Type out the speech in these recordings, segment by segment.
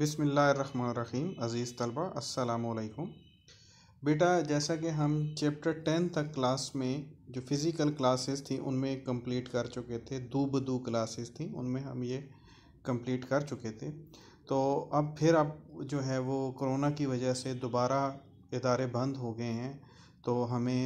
बिसमीम अज़ीज़ तलबा असलकुम बेटा जैसा कि हम चैप्टर टेन तक क्लास में जो फ़िज़िकल क्लासेस थी उनमें कंप्लीट कर चुके थे दो बदू क्लासेस थी उनमें हम ये कंप्लीट कर चुके थे तो अब फिर अब जो है वो कोरोना की वजह से दोबारा इदारे बंद हो गए हैं तो हमें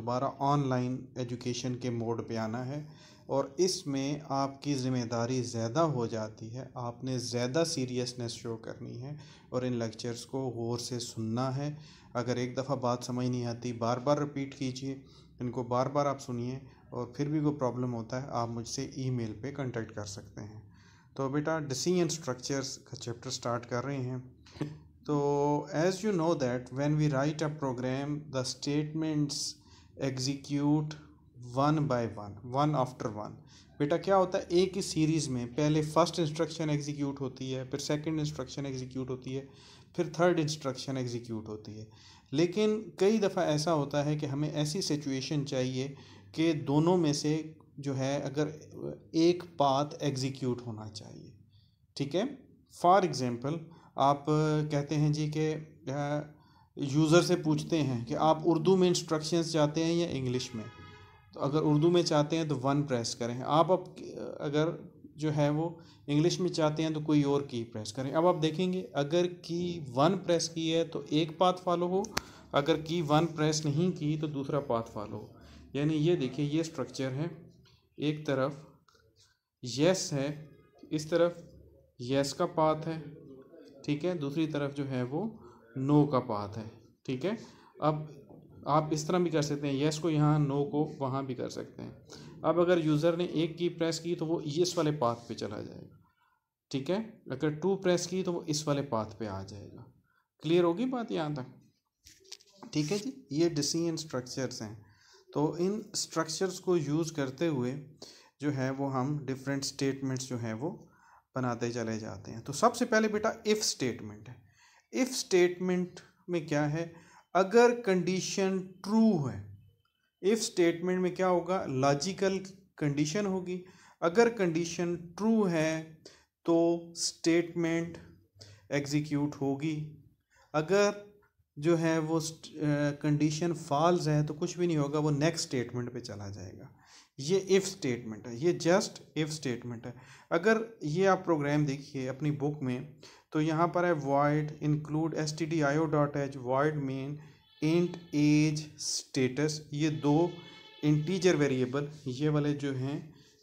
दोबारा ऑनलाइन एजुकेशन के मोड पर आना है और इसमें आपकी ज़िम्मेदारी ज़्यादा हो जाती है आपने ज़्यादा सीरियसनेस शो करनी है और इन लेक्चर्स को गौर से सुनना है अगर एक दफ़ा बात समझ नहीं आती बार बार रिपीट कीजिए इनको बार बार आप सुनिए और फिर भी कोई प्रॉब्लम होता है आप मुझसे ईमेल पे कांटेक्ट कर सकते हैं तो बेटा डिसीजन स्ट्रक्चर्स का चैप्टर स्टार्ट कर रहे हैं तो as you know that when we write a program the statements execute one by one one after one बेटा क्या होता है एक ही सीरीज़ में पहले फर्स्ट इंस्ट्रक्शन एग्जीक्यूट होती है फिर सेकंड इंस्ट्रक्शन एग्जीक्यूट होती है फिर थर्ड इंस्ट्रक्शन एग्जीक्यूट होती है लेकिन कई दफ़ा ऐसा होता है कि हमें ऐसी सिचुएशन चाहिए कि दोनों में से जो है अगर एक पाथ एग्जीक्यूट होना चाहिए ठीक है फॉर एग्ज़ाम्पल आप कहते हैं जी के यूज़र से पूछते हैं कि आप उर्दू में इंस्ट्रक्शंस चाहते हैं या इंग्लिश में तो अगर उर्दू में चाहते हैं तो वन प्रेस करें आप अब अगर जो है वो इंग्लिश में चाहते हैं तो कोई और की प्रेस करें अब आप देखेंगे अगर की वन प्रेस की है तो एक पाथ फॉलो हो अगर की वन प्रेस नहीं की तो दूसरा पाथ फॉलो हो यानी ये देखिए ये स्ट्रक्चर है एक तरफ यस है इस तरफ यस का पाथ है ठीक है दूसरी तरफ जो है वो नो का पाथ है ठीक है अब आप इस तरह भी कर सकते हैं येस को यहाँ नो को वहाँ भी कर सकते हैं अब अगर यूज़र ने एक की प्रेस की तो वो इस वाले पाथ पे चला जाएगा ठीक है अगर टू प्रेस की तो वो इस वाले पाथ पे आ जाएगा क्लियर होगी बात यहाँ तक ठीक है जी ये डिसीजन स्ट्रक्चर्स हैं तो इन स्ट्रक्चर्स को यूज़ करते हुए जो है वो हम डिफरेंट स्टेटमेंट्स जो हैं वो बनाते चले जाते हैं तो सबसे पहले बेटा इफ़ स्टेटमेंट है इफ़ स्टेटमेंट में क्या है अगर कंडीशन ट्रू है इफ़ स्टेटमेंट में क्या होगा लॉजिकल कंडीशन होगी अगर कंडीशन ट्रू है तो स्टेटमेंट एग्जीक्यूट होगी अगर जो है वो कंडीशन फॉल्स है तो कुछ भी नहीं होगा वो नेक्स्ट स्टेटमेंट पे चला जाएगा ये इफ़ स्टेटमेंट है ये जस्ट इफ़ स्टेटमेंट है अगर ये आप प्रोग्राम देखिए अपनी बुक में तो यहाँ पर है void include s t d i o dot h void main int age status ये दो इंटीजर वेरिएबल ये वाले जो हैं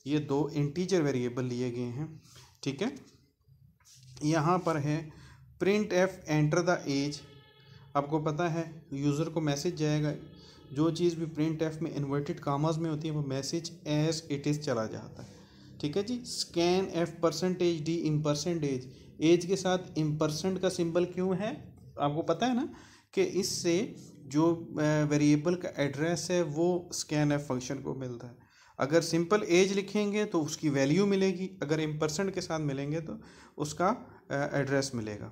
ये दो इंटीजर वेरिएबल लिए गए हैं ठीक है यहाँ पर है print f enter the age आपको पता है यूज़र को मैसेज जाएगा जो चीज़ भी प्रिंट एफ में इन्वर्टेड कामाज में होती है वो मैसेज एज इट इज़ चला जाता है ठीक है जी scan f percentage d in percentage age के साथ इम्परसेंट का सिंबल क्यों है आपको पता है ना कि इससे जो वेरिएबल का एड्रेस है वो स्कैन एफ फंक्शन को मिलता है अगर सिंपल एज लिखेंगे तो उसकी वैल्यू मिलेगी अगर इम्परसेंट के साथ मिलेंगे तो उसका एड्रेस मिलेगा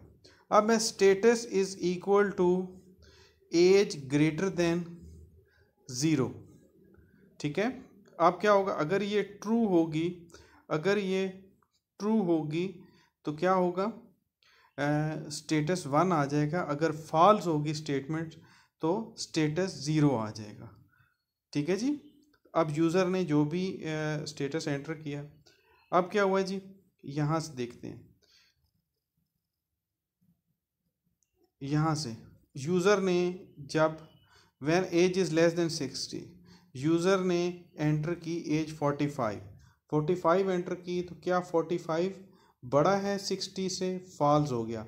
अब मैं status is equal to age greater than zero ठीक है अब क्या होगा अगर ये ट्रू होगी अगर ये ट्रू होगी तो क्या होगा स्टेटस वन आ जाएगा अगर फॉल्स होगी स्टेटमेंट तो स्टेटस ज़ीरो आ जाएगा ठीक है जी अब यूज़र ने जो भी स्टेटस एंटर किया अब क्या हुआ जी यहाँ से देखते हैं यहाँ से यूज़र ने जब when age is less than sixty user ने एंटर की age forty five forty five enter की तो क्या फोर्टी फाइव बड़ा है सिक्सटी से फॉल्स हो गया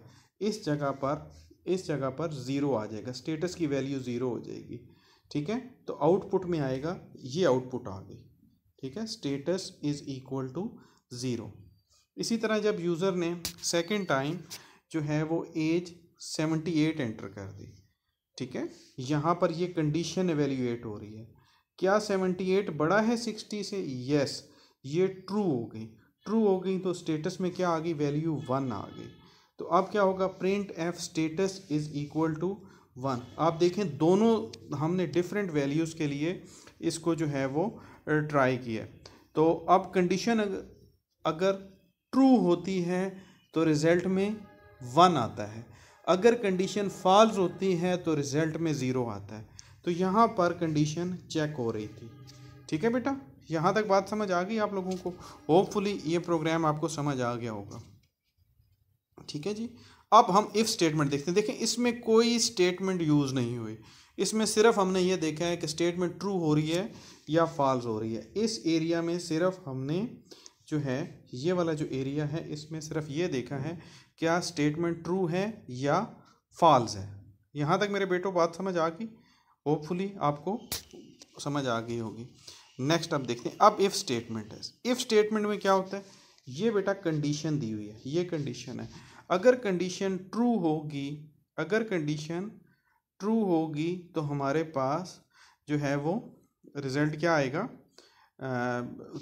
इस जगह पर इस जगह पर ज़ीरो आ जाएगा स्टेटस की वैल्यू ज़ीरो हो जाएगी ठीक है तो आउटपुट में आएगा ये आउटपुट आ गई ठीक है status is equal to zero इसी तरह जब यूज़र ने सेकेंड टाइम जो है वो एज सेवेंटी एट एंटर कर दी ठीक है यहाँ पर ये कंडीशन एवेल्यूएट हो रही है क्या सेवेंटी एट बड़ा है सिक्सटी से यस ये ट्रू हो गई ट्रू हो गई तो स्टेटस में क्या आ गई वैल्यू वन आ गई तो अब क्या होगा print f status is equal to one आप देखें दोनों हमने डिफरेंट वैल्यूज़ के लिए इसको जो है वो ट्राई किया तो अब कंडीशन अगर ट्रू होती है तो रिज़ल्ट में वन आता है अगर कंडीशन फॉल्स होती है तो रिज़ल्ट में ज़ीरो आता है तो यहाँ पर कंडीशन चेक हो रही थी ठीक है बेटा यहाँ तक बात समझ आ गई आप लोगों को होपफुली ये प्रोग्राम आपको समझ आ गया होगा ठीक है जी अब हम इफ़ स्टेटमेंट देखते हैं देखें इसमें कोई स्टेटमेंट यूज़ नहीं हुई इसमें सिर्फ हमने ये देखा है कि स्टेटमेंट ट्रू हो रही है या फॉल्स हो रही है इस एरिया में सिर्फ हमने जो है ये वाला जो एरिया है इसमें सिर्फ ये देखा है क्या स्टेटमेंट ट्रू है या फॉल्स है यहाँ तक मेरे बेटों बात समझ आ गई होपफुली आपको समझ आ गई होगी नेक्स्ट अब देखते हैं अब इफ़ स्टेटमेंट है इफ़ स्टेटमेंट में क्या होता है ये बेटा कंडीशन दी हुई है ये कंडीशन है अगर कंडीशन ट्रू होगी अगर कंडीशन ट्रू होगी तो हमारे पास जो है वो रिज़ल्ट क्या आएगा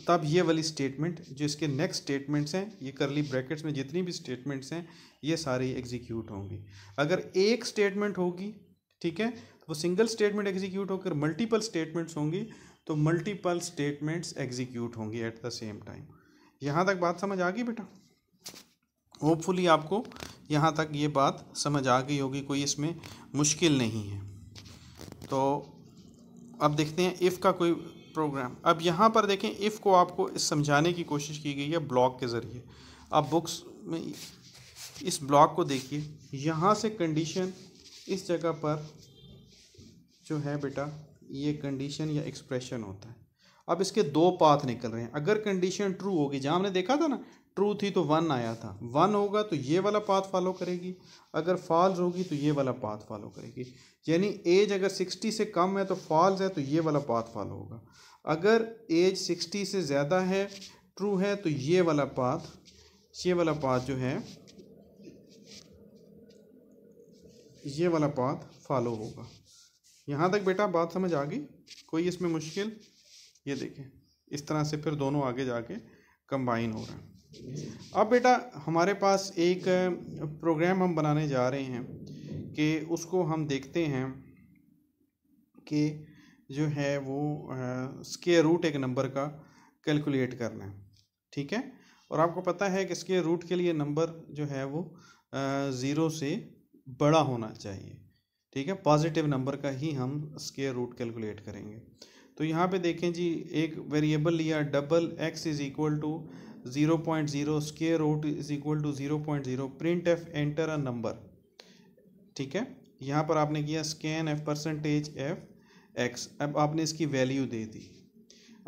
तब ये वाली स्टेटमेंट जो इसके नेक्स्ट स्टेटमेंट्स हैं ये करली ब्रैकेट्स में जितनी भी स्टेटमेंट्स हैं ये सारी एग्जीक्यूट होंगी अगर एक स्टेटमेंट होगी ठीक है तो वो सिंगल स्टेटमेंट एग्जीक्यूट होकर मल्टीपल स्टेटमेंट्स होंगी तो मल्टीपल स्टेटमेंट्स एग्जीक्यूट होंगी एट द सेम टाइम यहाँ तक बात समझ आ गई बेटा होपफुली आपको यहाँ तक ये बात समझ आ गई होगी कोई इसमें मुश्किल नहीं है तो अब देखते हैं इफ़ का कोई प्रोग्राम अब यहाँ पर देखें इफ़ को आपको इस समझाने की कोशिश की गई है ब्लॉक के ज़रिए अब बुक्स में इस ब्लॉक को देखिए यहाँ से कंडीशन इस जगह पर जो है बेटा ये कंडीशन या एक्सप्रेशन होता है अब इसके दो पाथ निकल रहे हैं अगर कंडीशन ट्रू होगी जहाँ हमने देखा था ना ट्रू थी तो वन आया था वन होगा तो ये वाला पाथ फॉलो करेगी अगर फॉल्स होगी तो ये वाला पाथ फॉलो करेगी यानी एज अगर सिक्सटी से कम है तो फॉल्स है तो ये वाला पाथ फॉलो होगा अगर एज सिक्सटी से ज़्यादा है ट्रू है तो ये वाला पाथ ये वाला पाथ जो है ये वाला पाथ फॉलो होगा यहाँ तक बेटा बात समझ आ गई कोई इसमें मुश्किल ये देखें इस तरह से फिर दोनों आगे जाके कंबाइन हो रहे हैं अब बेटा हमारे पास एक प्रोग्राम हम बनाने जा रहे हैं कि उसको हम देखते हैं कि जो है वो स्केयर रूट एक नंबर का कैलकुलेट करना है ठीक है और आपको पता है कि स्केयर रूट के लिए नंबर जो है वो ज़ीरो से बड़ा होना चाहिए ठीक है पॉजिटिव नंबर का ही हम स्केयर रूट कैलकुलेट करेंगे तो यहाँ पे देखें जी एक वेरिएबल लिया double x is equal to zero point zero square root is equal to zero point zero print f enter a number ठीक है यहाँ पर आपने किया scan f percentage f x अब आपने इसकी वैल्यू दे दी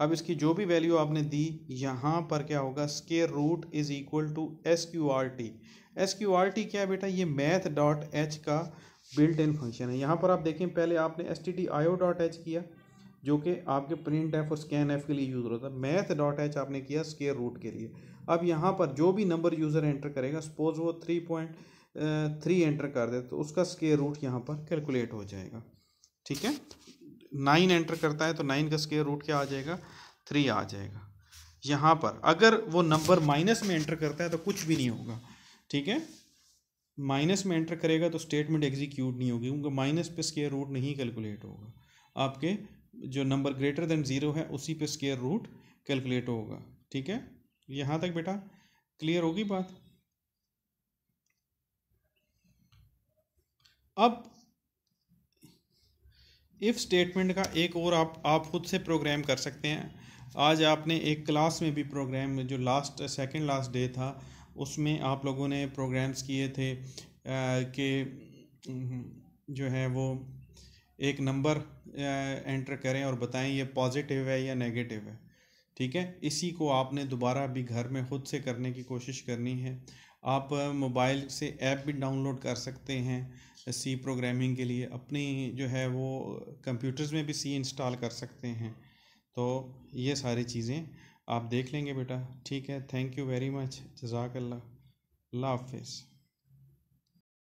अब इसकी जो भी वैल्यू आपने दी यहाँ पर क्या होगा square root is equal to s q r t s q r t क्या है बेटा ये मैथ डॉट एच का बिल्ट इन फंक्शन है यहाँ पर आप देखें पहले आपने s t t i o dot h किया जो कि आपके प्रिंट एफ और स्कैन एफ के लिए यूज़ होता था मैथ डॉट एच आपने किया स्केयर रूट के लिए अब यहाँ पर जो भी नंबर यूज़र एंटर करेगा सपोज वो थ्री पॉइंट थ्री एंटर कर दे तो उसका स्केयर रूट यहाँ पर कैलकुलेट हो जाएगा ठीक है नाइन एंटर करता है तो नाइन का स्केयर रूट क्या आ जाएगा थ्री आ जाएगा यहाँ पर अगर वो नंबर माइनस में एंटर करता है तो कुछ भी नहीं होगा ठीक है माइनस में एंटर करेगा तो स्टेटमेंट एग्जीक्यूट नहीं होगी क्योंकि माइनस पे स्केयर रूट नहीं कैलकुलेट होगा आपके जो नंबर ग्रेटर देन ज़ीरो है उसी पे स्केयर रूट कैलकुलेट होगा ठीक है यहाँ तक बेटा क्लियर होगी बात अब इफ़ स्टेटमेंट का एक और आप आप खुद से प्रोग्राम कर सकते हैं आज आपने एक क्लास में भी प्रोग्राम जो लास्ट सेकंड लास्ट डे था उसमें आप लोगों ने प्रोग्राम्स किए थे कि हम्म, जो है वो एक नंबर एंटर करें और बताएं ये पॉजिटिव है या नेगेटिव है ठीक है इसी को आपने दोबारा भी घर में ख़ुद से करने की कोशिश करनी है आप मोबाइल से ऐप भी डाउनलोड कर सकते हैं सी प्रोग्रामिंग के लिए अपनी जो है वो कंप्यूटर्स में भी सी इंस्टॉल कर सकते हैं तो ये सारी चीज़ें आप देख लेंगे बेटा ठीक है थैंक यू वेरी मच जजाकल्ला अल्लाह हाफिज़